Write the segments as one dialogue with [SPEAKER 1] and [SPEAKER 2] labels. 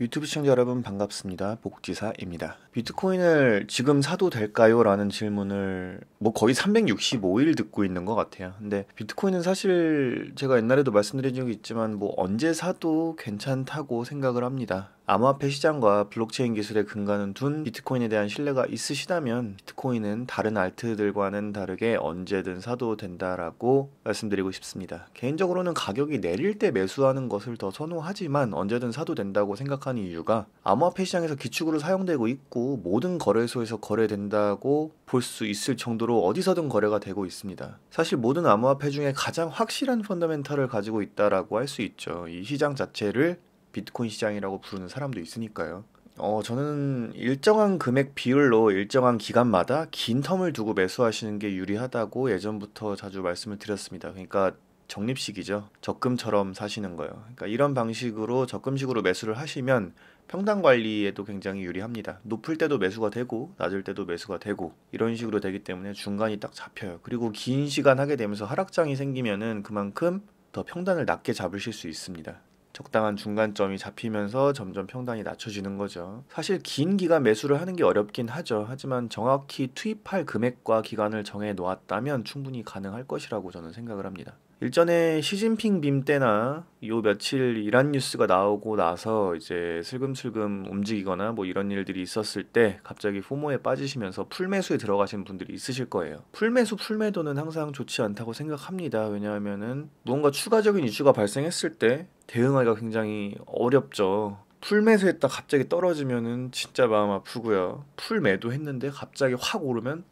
[SPEAKER 1] 유튜브 시청자 여러분 반갑습니다. 복지사입니다. 비트코인을 지금 사도 될까요? 라는 질문을 뭐 거의 365일 듣고 있는 것 같아요. 근데 비트코인은 사실 제가 옛날에도 말씀드린 적이 있지만 뭐 언제 사도 괜찮다고 생각을 합니다. 암호화폐 시장과 블록체인 기술의 근간은 둔 비트코인에 대한 신뢰가 있으시다면 비트코인은 다른 알트들과는 다르게 언제든 사도 된다라고 말씀드리고 싶습니다. 개인적으로는 가격이 내릴 때 매수하는 것을 더 선호하지만 언제든 사도 된다고 생각하는 이유가 암호화폐 시장에서 기축으로 사용되고 있고 모든 거래소에서 거래된다고 볼 수 있을 정도로 어디서든 거래가 되고 있습니다. 사실 모든 암호화폐 중에 가장 확실한 펀더멘탈을 가지고 있다라고 할 수 있죠. 이 시장 자체를 비트코인 시장이라고 부르는 사람도 있으니까요. 어, 저는 일정한 금액 비율로 일정한 기간마다 긴 텀을 두고 매수하시는 게 유리하다고 예전부터 자주 말씀을 드렸습니다. 그러니까 적립식이죠. 적금처럼 사시는 거예요. 그러니까 이런 방식으로 적금식으로 매수를 하시면 평당 관리에도 굉장히 유리합니다. 높을 때도 매수가 되고 낮을 때도 매수가 되고 이런 식으로 되기 때문에 중간이 딱 잡혀요. 그리고 긴 시간 하게 되면서 하락장이 생기면은 그만큼 더 평단을 낮게 잡으실 수 있습니다. 적당한 중간점이 잡히면서 점점 평당이 낮춰지는 거죠. 사실 긴 기간 매수를 하는 게 어렵긴 하죠. 하지만 정확히 투입할 금액과 기간을 정해 놓았다면 충분히 가능할 것이라고 저는 생각을 합니다. 일전에 시진핑 빔 때나 요 며칠 이란 뉴스가 나오고 나서 이제 슬금슬금 움직이거나 뭐 이런 일들이 있었을 때 갑자기 포모에 빠지시면서 풀매수에 들어가신 분들이 있으실 거예요. 풀매수 풀매도는 항상 좋지 않다고 생각합니다. 왜냐하면은 무언가 추가적인 이슈가 발생했을 때 대응하기가 굉장히 어렵죠. 풀매수했다 갑자기 떨어지면은 진짜 마음 아프고요. 풀매도 했는데 갑자기 확 오르면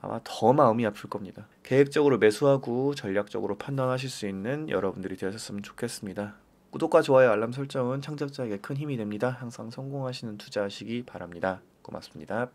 [SPEAKER 1] 아마 더 마음이 아플 겁니다. 계획적으로 매수하고 전략적으로 판단하실 수 있는 여러분들이 되셨으면 좋겠습니다. 구독과 좋아요 알람 설정은 창작자에게 큰 힘이 됩니다. 항상 성공하시는 투자하시기 바랍니다. 고맙습니다.